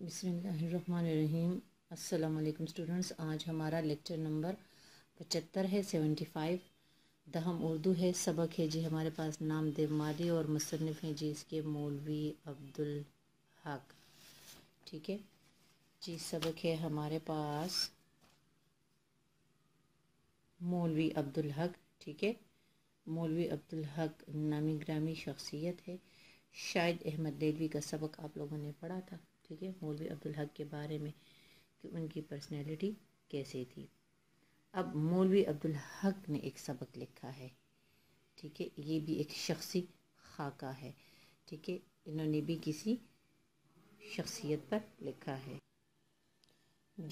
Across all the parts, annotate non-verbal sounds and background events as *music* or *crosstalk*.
बसमीम अल्लाम स्टूडेंट्स आज हमारा लेक्चर नंबर पचहत्तर है सेवेंटी फाइव दहम उर्दू है सबक है जी हमारे पास नाम देव देवमाली और मुसनफ़ हैं जी इसके मौलवी अब्दुल हक ठीक है जी सबक है हमारे पास मौलवी अब्दुल हक ठीक है मौलवी अब्दुल हक नामी ग्रामी शख्सियत है शायद अहमद देलवी का सबक आप लोगों ने पढ़ा था ठीक है मौलवी अब्दुल हक के बारे में कि उनकी पर्सनैलिटी कैसे थी अब मौलवी अब्दुल हक ने एक सबक लिखा है ठीक है ये भी एक शख्सी खाका है ठीक है इन्होंने भी किसी शख्सियत पर लिखा है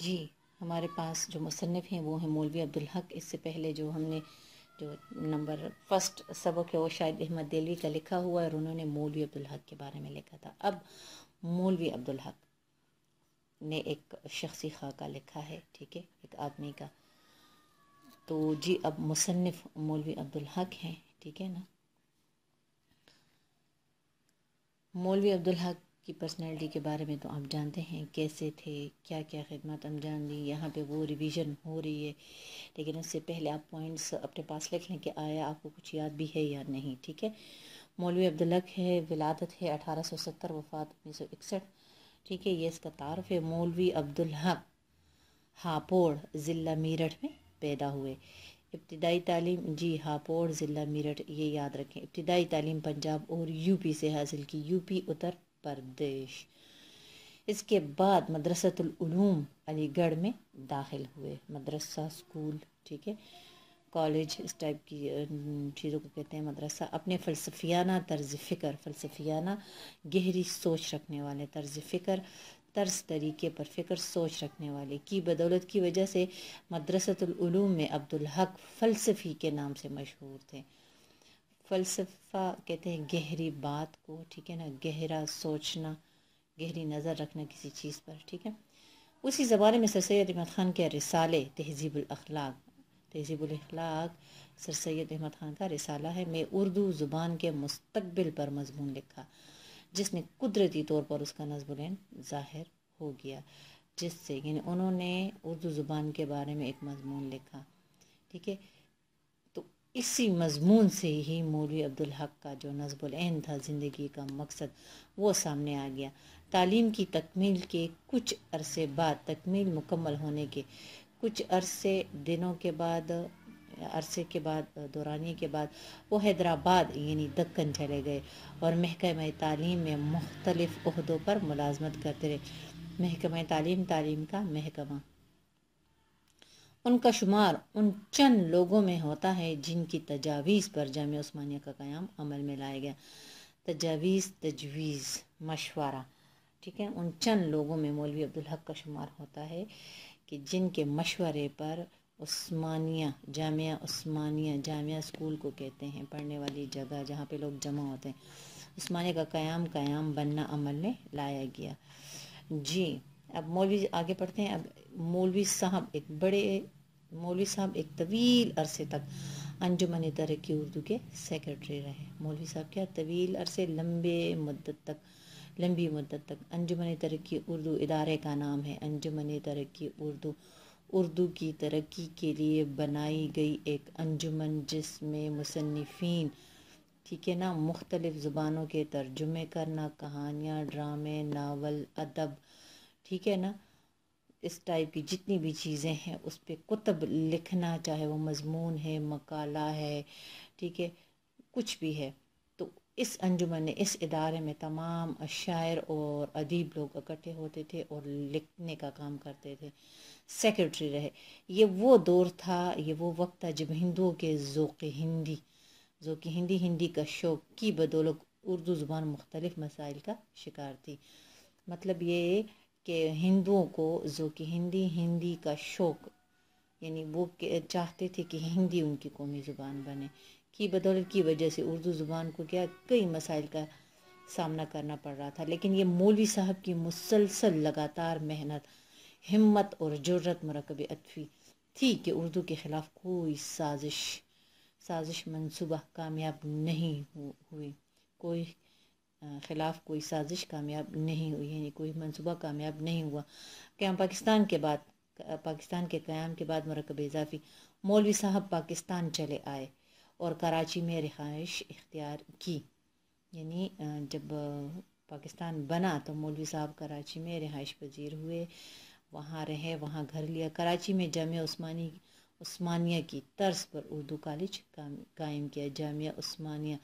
जी हमारे पास जो मुसनफ़ हैं वो हैं मौलवी अब्दुल हक इससे पहले जो हमने जो नंबर फर्स्ट सबक है वो शायद अहमद दिलवी का लिखा हुआ है और उन्होंने मौलवी अब्दुल हक के बारे में लिखा था अब मौलवी अब्दुल हक ने एक शख्सी खाका लिखा है ठीक है एक आदमी का तो जी अब मुसनफ़ मौलवी अब्दुल हक हैं ठीक है ना मौलवी अब्दुल हक की पर्सनैलिटी के बारे में तो आप जानते हैं कैसे थे क्या क्या खिदमत अंजाम दी यहाँ पे वो रिवीजन हो रही है लेकिन उससे पहले आप पॉइंट्स अपने पास लिख लें कि आया आपको कुछ याद भी है या नहीं ठीक है मौलवी अब्दुल्ला है विलादत है अठारह सौ सत्तर वफ़ात उन्नीस सौ इकसठ ठीक है ये इसका तारफ़ है मौलवी अब्दुल हक हापोड़ ज़िला मेरठ में पैदा हुए इब्तदाई तालीम जी हापोड़ ज़िला मेरठ ये याद रखें इब्तदाई तालीम पंजाब और यूपी से हासिल की यूपी उत्तर प्रदेश इसके बाद मदरसतलूम अलीगढ़ में दाखिल हुए मदरसा स्कूल ठीक है कॉलेज इस टाइप की चीज़ों को कहते हैं मदरसा अपने फ़लसफियाना तर्ज फ़िक्र फ़लसफियाना गहरी सोच रखने वाले तर्ज फ़िक्र तर्स तरीके पर फ़िक्र सोच रखने वाले की बदौलत की वजह से मदरसतलूम में अब्दुलहक फ़लसफ़ी के नाम से मशहूर थे फ़लसफ़ा कहते हैं गहरी बात को ठीक है ना गहरा सोचना गहरी नज़र रखना किसी चीज़ पर ठीक है उसी ज़बान में सर सैद अहमद ख़ान के रिसाले तहजीबल अखलाक अखलाक सर सैद अहमद ख़ान का रिसाला है मैं उर्दू ज़ुबान के मुस्तबिल पर मजमून लिखा जिसने कुदरती तौर पर उसका नजबुल ज़ाहिर हो गया जिससे यानी उन्होंने उर्दू ज़ुबान के बारे में एक मजमून लिखा ठीक है तो इसी मजमून से ही मौलवी अब्दुल हक का जो नजबुल था ज़िंदगी का मकसद वो सामने आ गया तालीम की तकमील के कुछ अरसे बाद तकमील मुकम्मल होने के कुछ अरसे दिनों के बाद अरसे के बाद दौरानी के बाद वो हैदराबाद यानी दक्कन चले गए और महकम तालीम में मुख्तलिफ अहदों पर मुलाजमत करते रहे महकम तालीम तालीम का महकमा उनका शुमार उन चंद लोगों में होता है जिनकी तजावीज़ पर जाम उस्मानिया का क़्याम अमल में लाया गया तजावीज़ तजवीज़ मशवरा ठीक है उन चंद लोगों में मौलवी अब्दुल हक का शुमार होता है कि जिनके मशवरे पर उस्मानिया जामिया उस्मानिया जामिया स्कूल को कहते हैं पढ़ने वाली जगह जहाँ पे लोग जमा होते हैं उस्मानिया का क़याम क़याम बनना अमल में लाया गया जी अब मौलवी आगे पढ़ते हैं अब मौलवी साहब एक बड़े मौलवी साहब एक तवील अरसे तक अंजुमन तरक्की उर्दू के सेक्रेटरी रहे मौलवी साहब क्या तवील अरसे लंबे मदत तक लंबी मदत तक अंजुमन तरक्की उर्दू इदारे का नाम है अंजुमन तरक्की उर्दू उर्दू की तरक्की के लिए बनाई गई एक अंजुमन जिसमें मुसनफिन ठीक है ना मुख्तलिफ़ ज़ुबानों के तर्जुमे करना कहानियाँ ड्रामे नावल अदब ठीक है ना इस टाइप की जितनी भी चीज़ें हैं उस पर कुतब लिखना चाहे वो मजमून है मकाला है ठीक है कुछ भी है इस अंजुमन ने इस इदारे में तमाम शायर और अदीब लोग इकट्ठे होते थे और लिखने का काम करते थे सेक्रेटरी रहे ये वो दौर था ये वो वक्त था जब हिंदुओं के ओक़ हिंदी कि हिंदी हिंदी का शौक़ की बदौलत उर्दू ज़ुबान मुख्तलिफ़ मसाइल का शिकार थी मतलब ये कि हिंदुओं को जो कि हिंदी हिंदी का शौक़ यानी वो चाहते थे कि हिंदी उनकी कौमी ज़ुबान बने की बदौलत की वजह से उर्दू ज़ुबान को क्या कई मसाइल का सामना करना पड़ रहा था लेकिन ये मौलवी साहब की मुसलसल लगातार मेहनत हिम्मत और जरूरत मरकब अतफी थी कि उर्दू के ख़िलाफ़ कोई साजिश साजिश मनसूबा कामयाब नहीं हुई कोई ख़िलाफ़ कोई साजिश कामयाब नहीं हुई यानी कोई मनसूबा कामयाब नहीं हुआ क्या पाकिस्तान के बाद पाकिस्तान के क़्याम के बाद मरकब इजाफी मौलवी साहब पाकिस्तान चले आए और कराची में रिहाइश इख्तियार की यानी जब पाकिस्तान बना तो मौलवी साहब कराची में रिहाइश पजीर हुए वहाँ रहे वहाँ घर लिया कराची में जाम उस्मानी उस्मानिया की तर्ज पर उर्दू कॉलेज कायम किया जामिया उस्मानिया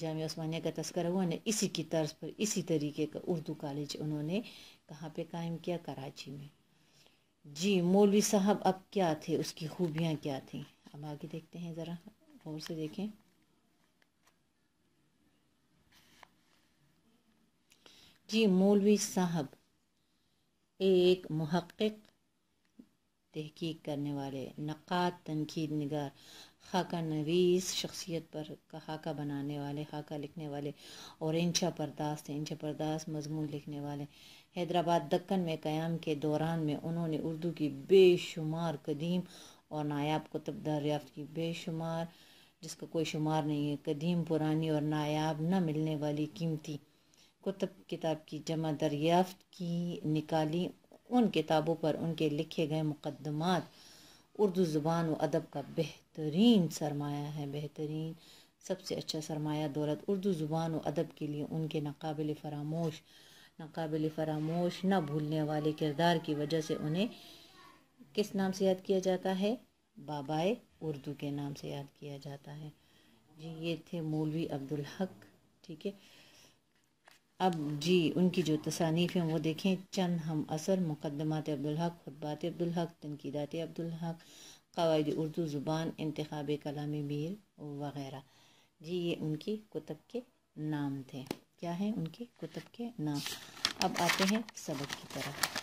जामिया उस्मानिया का तस्करा हुआ ने इसी की तर्ज पर इसी तरीके का उर्दू कॉलेज उन्होंने कहाँ पे कायम किया कराची में जी मौलवी साहब अब क्या थे उसकी खूबियाँ क्या थी अब आगे देखते हैं ज़रा और से देखें जी मौलवी साहब एक महक्क तहकीक करने वाले नक़ात तनकीद नगार खाका नवीस शख्सियत पर खाका बनाने वाले खाका लिखने वाले और इंशा परदास थे इंशा परदास मजमून लिखने वाले हैदराबाद दक्कन में क़्याम के दौरान में उन्होंने उर्दू की बेशुमार कदीम और नायाब कुतुब दरियाफ्त की बेशुमार जिसका कोई शुमार नहीं है कदीम पुरानी और नायाब न मिलने वाली कीमती कुतब किताब की जमा दरियाफ्त की निकाली उन किताबों पर उनके लिखे गए मुकदमात उर्दू ज़ुबान व अदब का बेहतरीन सरमाया है बेहतरीन सबसे अच्छा सरमाया दौलत उर्दू ज़ुबान व अदब के लिए उनके नाकबिल फरामोश नाकबिल फरामोश ना भूलने वाले किरदार की वजह से उन्हें किस नाम से याद किया जाता है बाबाए उर्दू के नाम से याद किया जाता है जी ये थे मौलवी अब्दुल हक ठीक है अब जी उनकी जो तसानीफ़ हैं वो देखें चंद हम असर मुकदमात अब्दुल हक खुतबात अब्दुल हक तनकीदात अब्दुल हक कवायद उर्दू ज़ुबान इंतखब कलाम मीर वगैरह जी ये उनकी कुतब के नाम थे क्या हैं उनके कुतब के नाम अब आते हैं सबक की तरफ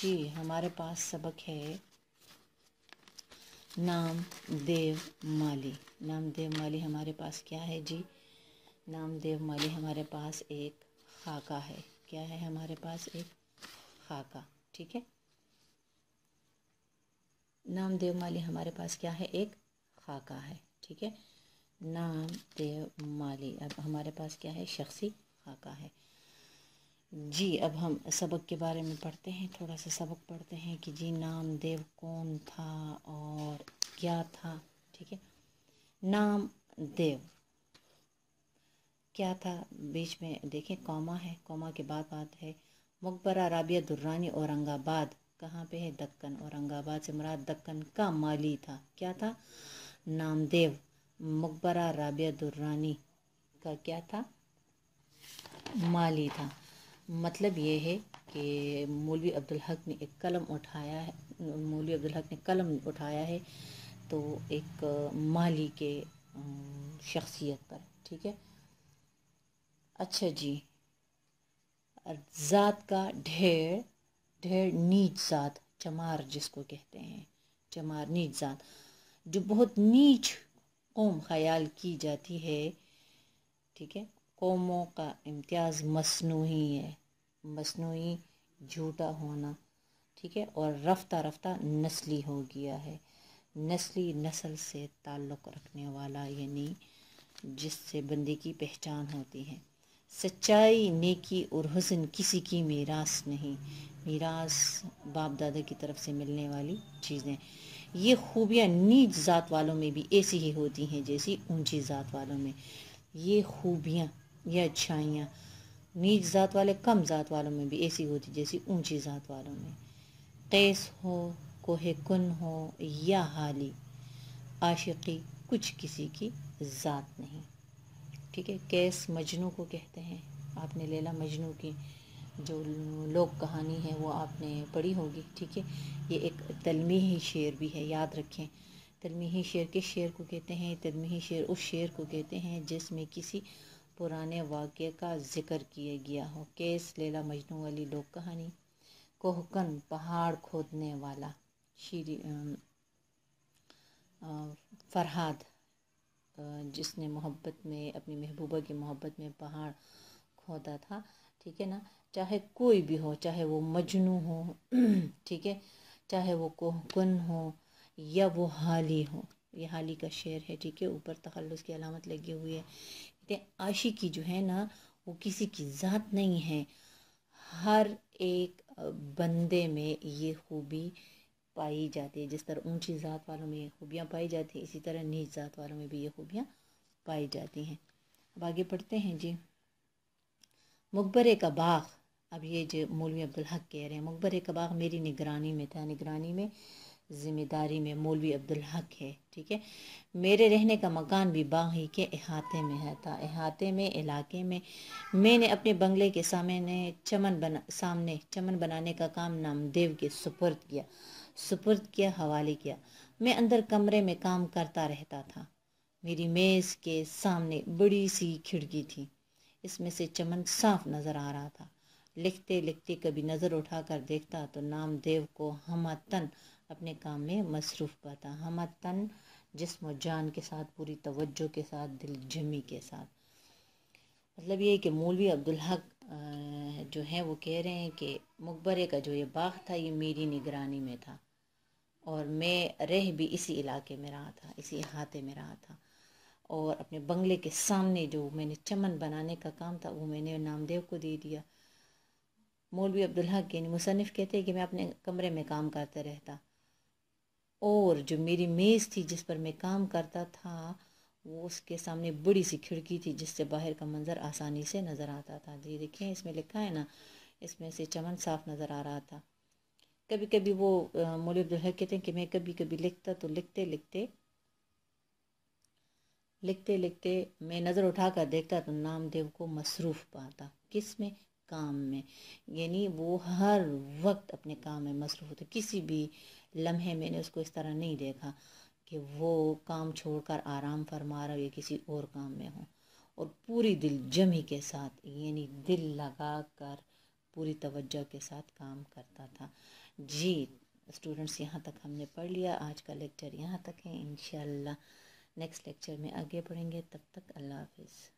जी हमारे पास सबक है नाम देव माली नाम देव माली हमारे पास क्या है जी नाम देव माली हमारे पास एक खाका है क्या है हमारे पास एक खाका ठीक है नाम देव माली हमारे पास क्या है एक खाका है ठीक है नाम देव माली अब हमारे पास क्या है शख्सी खाका है जी अब हम सबक के बारे में पढ़ते हैं थोड़ा सा सबक पढ़ते हैं कि जी नामदेव कौन था और क्या था ठीक है नाम देव क्या था बीच में देखें कौमा है कौमा के बाद बात है मकबरा राबिया दुर्रानी औरंगाबाद कहाँ पे है दक्कन औरंगाबाद से मुराद दक्कन का माली था क्या था नामदेव मकबरा राबिया दुर्रानी का क्या था माली था मतलब ये है कि मौलवी अब्दुल हक ने एक कलम उठाया है मौलवी अब्दुल हक ने कलम उठाया है तो एक माली के शख्सियत पर ठीक है अच्छा जी ज़ात का ढेर ढेर नीच ज़ात चमार जिसको कहते हैं चमार नीच ज़ात जो बहुत नीच कौम ख्याल की जाती है ठीक है कौमों का इम्तियाज़ मसनू है मसनू झूठा होना ठीक है और रफ्ता रफ्ता नस्ली हो गया है नस्ली नस्ल से ताल्लुक़ रखने वाला यानी जिससे बंदे की पहचान होती है सच्चाई नेकी और हसन किसी की मीरास नहीं मीरास बाप दादा की तरफ से मिलने वाली चीज़ें ये खूबियाँ नीच ज़ात वालों में भी ऐसी ही होती हैं जैसी ऊंची ज़ात वालों में ये खूबियाँ ये अच्छाइयाँ नीच ज़ात वाले कम ज़ात वालों में भी ऐसी होती जैसी ऊंची ज़ात वालों में कैस हो कोहे कन हो या हाली आशिकी कुछ किसी की ज़ात नहीं ठीक है कैस मजनू को कहते हैं आपने लेला मजनू की जो लोक कहानी है वो आपने पढ़ी होगी ठीक है ये एक तलमी शेर भी है याद रखें तलमी शेर किस शेर को कहते हैं तलमी शेर उस शेर को कहते हैं जिसमें किसी पुराने वाक्य का जिक्र किया गया हो केस लेला मजनू वाली लोक कहानी कोहकन पहाड़ खोदने वाला श्री फरहाद जिसने मोहब्बत में अपनी महबूबा की मोहब्बत में पहाड़ खोदा था ठीक है ना चाहे कोई भी हो चाहे वो मजनू हो *clears throat* ठीक है चाहे वो कोहकन हो या वो हाली हो ये हाली का शेर है ठीक है ऊपर तखलस की अलामत लगी हुई है कहते की जो है ना वो किसी की ज़ात नहीं है हर एक बंदे में ये खूबी पाई जाती है जिस तरह ऊंची ज़ात वालों में ये खूबियाँ पाई जाती हैं इसी तरह नीच ज़ात वालों में भी ये खूबियाँ पाई जाती हैं अब आगे पढ़ते हैं जी मकबरे का बाग अब ये जो मौलवी अब्दुल्हक कह रहे हैं मकबरे का बाग मेरी निगरानी में था निगरानी में ज़िम्मेदारी में मौलवी अब्दुल हक है ठीक है मेरे रहने का मकान भी बागी के अहाते में है था अहाते में इलाके में मैंने अपने बंगले के सामने चमन बना सामने चमन बनाने का काम नामदेव के सुपुर्द किया सुपुर्द किया हवाले किया मैं अंदर कमरे में काम करता रहता था मेरी मेज़ के सामने बड़ी सी खिड़की थी इसमें से चमन साफ नज़र आ रहा था लिखते लिखते कभी नज़र उठाकर देखता तो नामदेव को हमतन अपने काम में मसरूफ़ पाता हम तन जिसम जान के साथ पूरी तवज्जो के साथ दिल जमी के साथ मतलब ये कि मौलवी अब्दुल हक जो हैं वो कह रहे हैं कि मकबरे का जो ये बाग था ये मेरी निगरानी में था और मैं रह भी इसी इलाके में रहा था इसी अहाते में रहा था और अपने बंगले के सामने जो मैंने चमन बनाने का काम था वो मैंने नामदेव को दे दिया मौलवी अब्दुल्ह के मुसनफ़ कहते हैं कि मैं अपने कमरे में काम करता रहता और जो मेरी मेज़ थी जिस पर मैं काम करता था वो उसके सामने बड़ी सी खिड़की थी जिससे बाहर का मंज़र आसानी से नज़र आता था जी देखिए इसमें लिखा है ना इसमें से चमन साफ नज़र आ रहा था कभी कभी वो मौल अब्दुल्ह कहते हैं कि मैं कभी कभी लिखता तो लिखते लिखते लिखते लिखते मैं नज़र उठा कर देखता तो नामदेव को मसरूफ़ पाता किस में काम में यानी वो हर वक्त अपने काम में मसरूफ़ होते किसी भी लम्हे मैंने उसको इस तरह नहीं देखा कि वो काम छोड़कर आराम फरमा रहा हो या किसी और काम में हो और पूरी दिल जमी के साथ यानी दिल लगा कर पूरी तवज्जो के साथ काम करता था जी स्टूडेंट्स यहाँ तक हमने पढ़ लिया आज का लेक्चर यहाँ तक है इन नेक्स्ट लेक्चर में आगे पढ़ेंगे तब तक अल्लाह हाफिज़